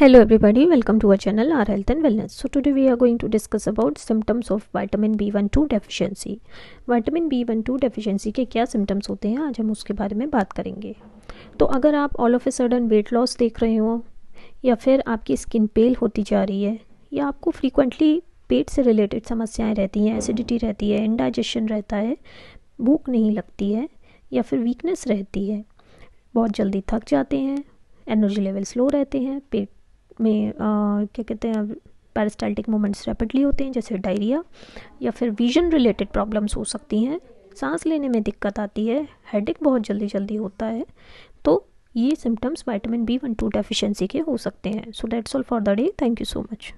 hello everybody welcome to our channel our health and wellness so today we are going to discuss about symptoms of vitamin b12 deficiency vitamin b12 deficiency के क्या symptoms होते हैं आज हम उसके बारे में बात करेंगे तो अगर आप all of a sudden weight loss देख रहे हो या फिर आपकी skin pale होती जा रही है या आपको frequently पेट से रिलेटेड समस्याएं रहती हैं एसिडिटी रहती है इंडाइजेशन रहता है भूख नहीं लगती है या फिर वीकनेस रहती है बहुत जल्दी थक जाते हैं एनर्जी लेवल स्लो रहते हैं पेट में क्या कहते हैं पैरास्टैल्टिक मोमेंट्स रैपिडली होते हैं जैसे डायरिया या फिर विजन रिलेटेड प्रॉब्लम्स हो सकती हैं सांस लेने में दिक्कत आती है हेडेक बहुत जल्दी जल्दी होता है तो ये symptoms vitamin B one two deficiency के हो सकते हैं so that's all for the day thank you so much